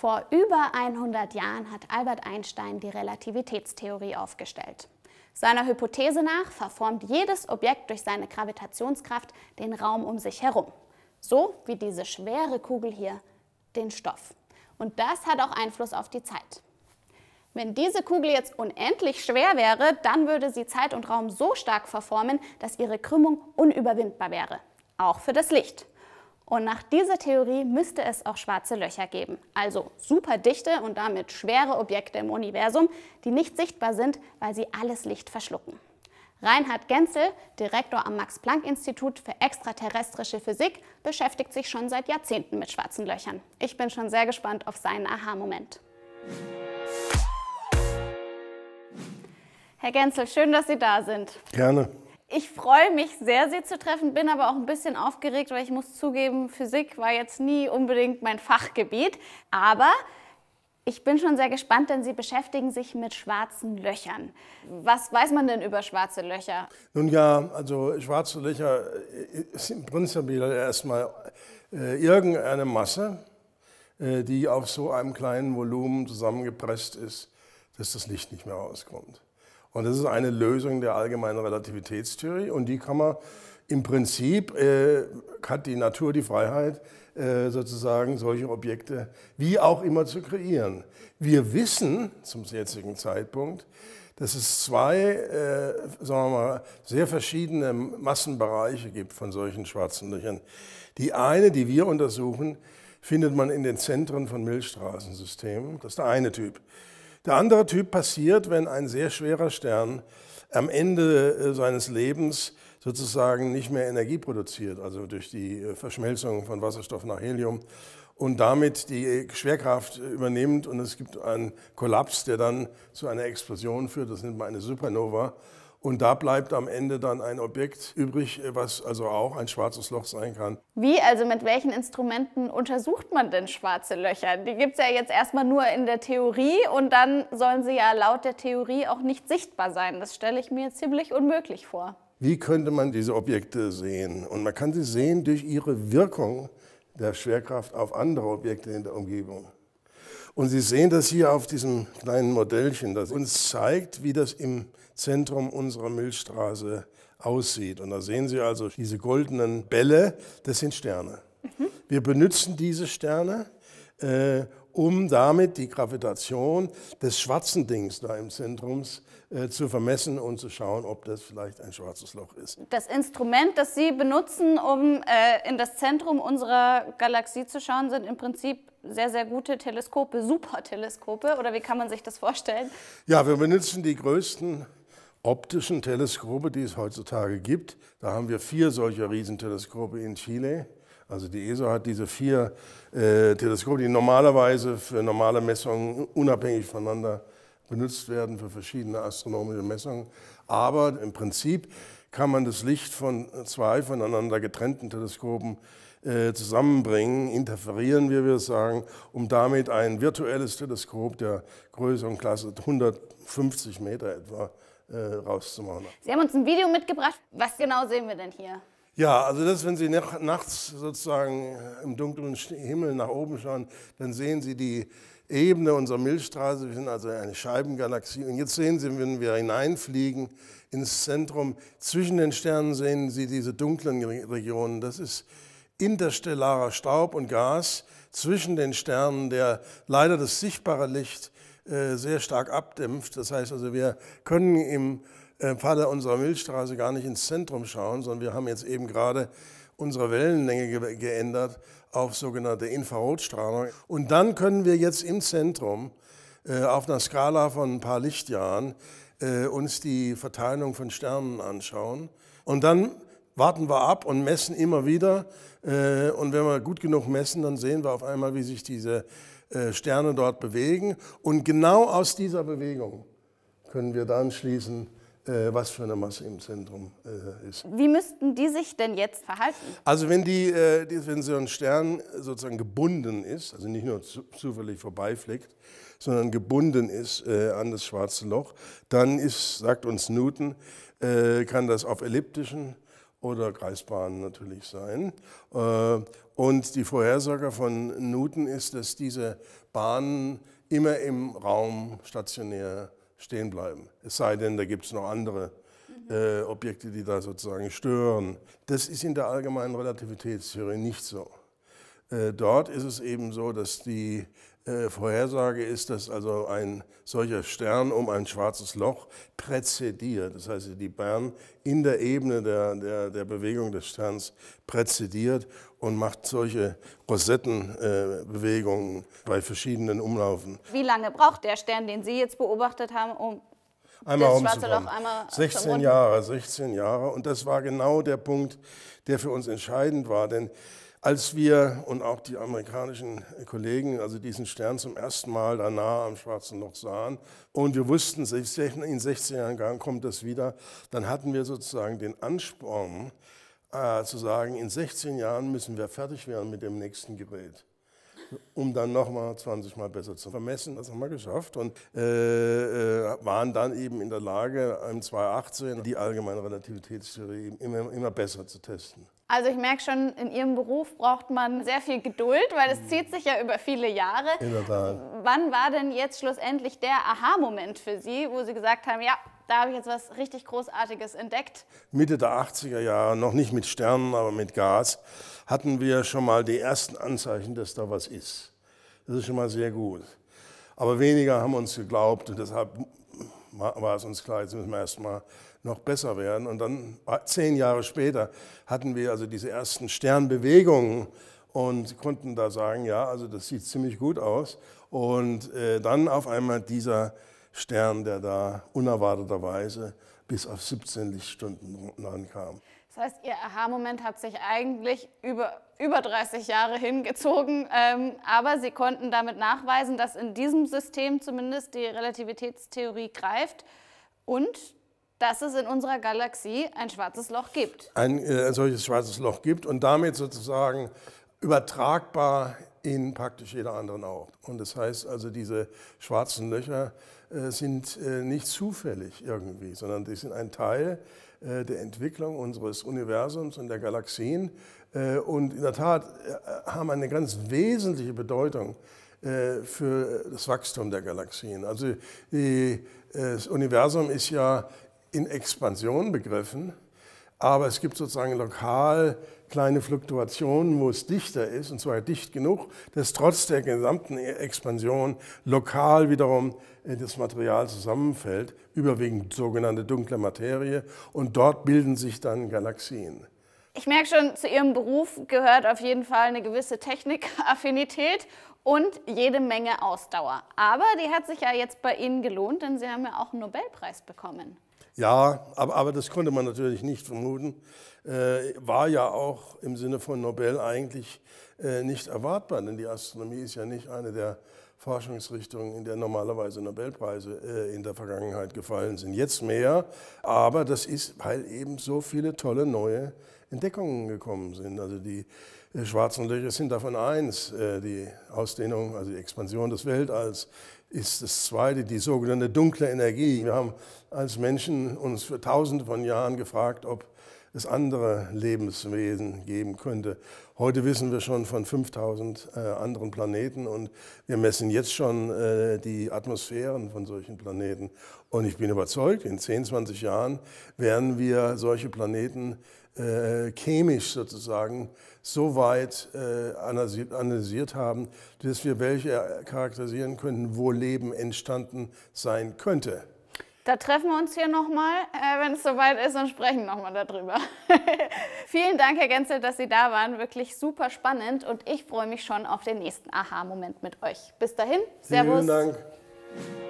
Vor über 100 Jahren hat Albert Einstein die Relativitätstheorie aufgestellt. Seiner Hypothese nach verformt jedes Objekt durch seine Gravitationskraft den Raum um sich herum, so wie diese schwere Kugel hier den Stoff. Und das hat auch Einfluss auf die Zeit. Wenn diese Kugel jetzt unendlich schwer wäre, dann würde sie Zeit und Raum so stark verformen, dass ihre Krümmung unüberwindbar wäre, auch für das Licht. Und nach dieser Theorie müsste es auch schwarze Löcher geben, also super dichte und damit schwere Objekte im Universum, die nicht sichtbar sind, weil sie alles Licht verschlucken. Reinhard Genzel, Direktor am Max-Planck-Institut für extraterrestrische Physik, beschäftigt sich schon seit Jahrzehnten mit schwarzen Löchern. Ich bin schon sehr gespannt auf seinen Aha-Moment. Herr Genzel, schön, dass Sie da sind. Gerne. Ich freue mich sehr, Sie zu treffen, bin aber auch ein bisschen aufgeregt, weil ich muss zugeben, Physik war jetzt nie unbedingt mein Fachgebiet. Aber ich bin schon sehr gespannt, denn Sie beschäftigen sich mit schwarzen Löchern. Was weiß man denn über schwarze Löcher? Nun ja, also schwarze Löcher äh, ist im Prinzip erstmal äh, irgendeine Masse, äh, die auf so einem kleinen Volumen zusammengepresst ist, dass das Licht nicht mehr rauskommt. Und das ist eine Lösung der allgemeinen Relativitätstheorie und die kann man im Prinzip, äh, hat die Natur die Freiheit, äh, sozusagen solche Objekte wie auch immer zu kreieren. Wir wissen zum jetzigen Zeitpunkt, dass es zwei, äh, sagen wir mal, sehr verschiedene Massenbereiche gibt von solchen schwarzen Löchern. Die eine, die wir untersuchen, findet man in den Zentren von Milchstraßensystemen. Das ist der eine Typ. Der andere Typ passiert, wenn ein sehr schwerer Stern am Ende äh, seines Lebens sozusagen nicht mehr Energie produziert, also durch die äh, Verschmelzung von Wasserstoff nach Helium und damit die Schwerkraft äh, übernimmt und es gibt einen Kollaps, der dann zu einer Explosion führt, das nennt man eine Supernova und da bleibt am Ende dann ein Objekt übrig, äh, was also auch ein schwarzes Loch sein kann. Wie also mit welchen Instrumenten untersucht man denn schwarze Löcher? Die gibt es ja jetzt erstmal nur in der Theorie und dann sollen sie ja laut der Theorie auch nicht sichtbar sein. Das stelle ich mir ziemlich unmöglich vor. Wie könnte man diese Objekte sehen? Und man kann sie sehen durch ihre Wirkung der Schwerkraft auf andere Objekte in der Umgebung. Und Sie sehen das hier auf diesem kleinen Modellchen, das uns zeigt, wie das im Zentrum unserer Milchstraße aussieht. Und da sehen Sie also diese goldenen Bälle, das sind Sterne. Mhm. Wir benutzen diese Sterne, äh, um damit die Gravitation des schwarzen Dings da im Zentrum äh, zu vermessen und zu schauen, ob das vielleicht ein schwarzes Loch ist. Das Instrument, das Sie benutzen, um äh, in das Zentrum unserer Galaxie zu schauen, sind im Prinzip sehr, sehr gute Teleskope, Superteleskope, oder wie kann man sich das vorstellen? Ja, wir benutzen die größten optischen Teleskope, die es heutzutage gibt. Da haben wir vier solcher Riesenteleskope in Chile. Also die ESO hat diese vier äh, Teleskope, die normalerweise für normale Messungen unabhängig voneinander benutzt werden für verschiedene astronomische Messungen. Aber im Prinzip kann man das Licht von zwei voneinander getrennten Teleskopen äh, zusammenbringen, interferieren, wie wir sagen, um damit ein virtuelles Teleskop der Größe und Klasse 150 Meter etwa äh, rauszumachen. Sie haben uns ein Video mitgebracht. Was genau sehen wir denn hier? Ja, also das, wenn Sie nachts sozusagen äh, im dunklen Himmel nach oben schauen, dann sehen Sie die Ebene unserer Milchstraße. Wir sind also eine Scheibengalaxie. Und jetzt sehen Sie, wenn wir hineinfliegen ins Zentrum, zwischen den Sternen sehen Sie diese dunklen Regionen. Das ist interstellarer Staub und Gas zwischen den Sternen, der leider das sichtbare Licht äh, sehr stark abdämpft. Das heißt also, wir können im Vater äh, unserer Milchstraße gar nicht ins Zentrum schauen, sondern wir haben jetzt eben gerade unsere Wellenlänge ge geändert auf sogenannte Infrarotstrahlung. Und dann können wir jetzt im Zentrum äh, auf einer Skala von ein paar Lichtjahren äh, uns die Verteilung von Sternen anschauen. Und dann warten wir ab und messen immer wieder. Äh, und wenn wir gut genug messen, dann sehen wir auf einmal, wie sich diese äh, Sterne dort bewegen. Und genau aus dieser Bewegung können wir dann schließen, äh, was für eine Masse im Zentrum äh, ist. Wie müssten die sich denn jetzt verhalten? Also wenn, die, äh, die, wenn so ein Stern sozusagen gebunden ist, also nicht nur zu, zufällig vorbeifliegt, sondern gebunden ist äh, an das schwarze Loch, dann ist, sagt uns Newton, äh, kann das auf elliptischen oder Kreisbahnen natürlich sein. Äh, und die Vorhersage von Newton ist, dass diese Bahnen immer im Raum stationär sind stehen bleiben. Es sei denn, da gibt es noch andere äh, Objekte, die da sozusagen stören. Das ist in der allgemeinen Relativitätstheorie nicht so. Äh, dort ist es eben so, dass die äh, Vorhersage ist, dass also ein solcher Stern um ein schwarzes Loch präzediert. Das heißt, die Bahn in der Ebene der, der, der Bewegung des Sterns präzediert und macht solche Rosettenbewegungen äh, bei verschiedenen Umlaufen. Wie lange braucht der Stern, den Sie jetzt beobachtet haben, um einmal das schwarze Loch einmal 16 Jahre, 16 Jahre. Und das war genau der Punkt, der für uns entscheidend war, denn als wir und auch die amerikanischen Kollegen, also diesen Stern zum ersten Mal da nah am Schwarzen Loch sahen und wir wussten, in 16 Jahren kommt das wieder, dann hatten wir sozusagen den Ansporn äh, zu sagen, in 16 Jahren müssen wir fertig werden mit dem nächsten Gerät um dann nochmal 20 Mal besser zu vermessen. Das haben wir geschafft und äh, äh waren dann eben in der Lage, im 2018 die allgemeine Relativitätstheorie immer, immer besser zu testen. Also ich merke schon, in Ihrem Beruf braucht man sehr viel Geduld, weil es mhm. zieht sich ja über viele Jahre. In der Tat. Wann war denn jetzt schlussendlich der Aha-Moment für Sie, wo Sie gesagt haben, ja, da habe ich jetzt was richtig Großartiges entdeckt. Mitte der 80er Jahre, noch nicht mit Sternen, aber mit Gas, hatten wir schon mal die ersten Anzeichen, dass da was ist. Das ist schon mal sehr gut. Aber weniger haben uns geglaubt und deshalb war es uns klar, jetzt müssen wir erstmal noch besser werden. Und dann, äh, zehn Jahre später, hatten wir also diese ersten Sternbewegungen und konnten da sagen, ja, also das sieht ziemlich gut aus. Und äh, dann auf einmal dieser Stern, der da unerwarteterweise bis auf 17 Lichtstunden rankam. Das heißt, Ihr Aha-Moment hat sich eigentlich über, über 30 Jahre hingezogen, ähm, aber Sie konnten damit nachweisen, dass in diesem System zumindest die Relativitätstheorie greift und dass es in unserer Galaxie ein schwarzes Loch gibt. Ein, äh, solches schwarzes Loch gibt und damit sozusagen übertragbar in praktisch jeder anderen auch. Und das heißt also, diese schwarzen Löcher äh, sind äh, nicht zufällig irgendwie, sondern die sind ein Teil äh, der Entwicklung unseres Universums und der Galaxien und in der Tat haben eine ganz wesentliche Bedeutung für das Wachstum der Galaxien. Also das Universum ist ja in Expansion begriffen aber es gibt sozusagen lokal kleine Fluktuationen, wo es dichter ist, und zwar dicht genug, dass trotz der gesamten e-, Expansion lokal wiederum äh, das Material zusammenfällt, überwiegend sogenannte dunkle Materie, und dort bilden sich dann Galaxien. Ich merke schon, zu Ihrem Beruf gehört auf jeden Fall eine gewisse Technikaffinität und jede Menge Ausdauer. Aber die hat sich ja jetzt bei Ihnen gelohnt, denn Sie haben ja auch einen Nobelpreis bekommen. Ja, aber, aber das konnte man natürlich nicht vermuten. Äh, war ja auch im Sinne von Nobel eigentlich äh, nicht erwartbar, denn die Astronomie ist ja nicht eine der Forschungsrichtungen, in der normalerweise Nobelpreise äh, in der Vergangenheit gefallen sind. Jetzt mehr, aber das ist, weil eben so viele tolle neue Entdeckungen gekommen sind. Also die äh, schwarzen Löcher sind davon eins. Äh, die Ausdehnung, also die Expansion des Weltalls ist das zweite, die sogenannte dunkle Energie. Wir haben als Menschen uns für tausende von Jahren gefragt, ob es andere Lebenswesen geben könnte. Heute wissen wir schon von 5000 äh, anderen Planeten und wir messen jetzt schon äh, die Atmosphären von solchen Planeten. Und ich bin überzeugt, in 10, 20 Jahren werden wir solche Planeten äh, chemisch sozusagen so weit äh, analysiert, analysiert haben, dass wir welche charakterisieren könnten, wo Leben entstanden sein könnte. Da treffen wir uns hier nochmal, äh, wenn es soweit ist, und sprechen nochmal darüber. Vielen Dank, Herr Genzel, dass Sie da waren. Wirklich super spannend und ich freue mich schon auf den nächsten Aha-Moment mit euch. Bis dahin, Servus. Vielen Dank.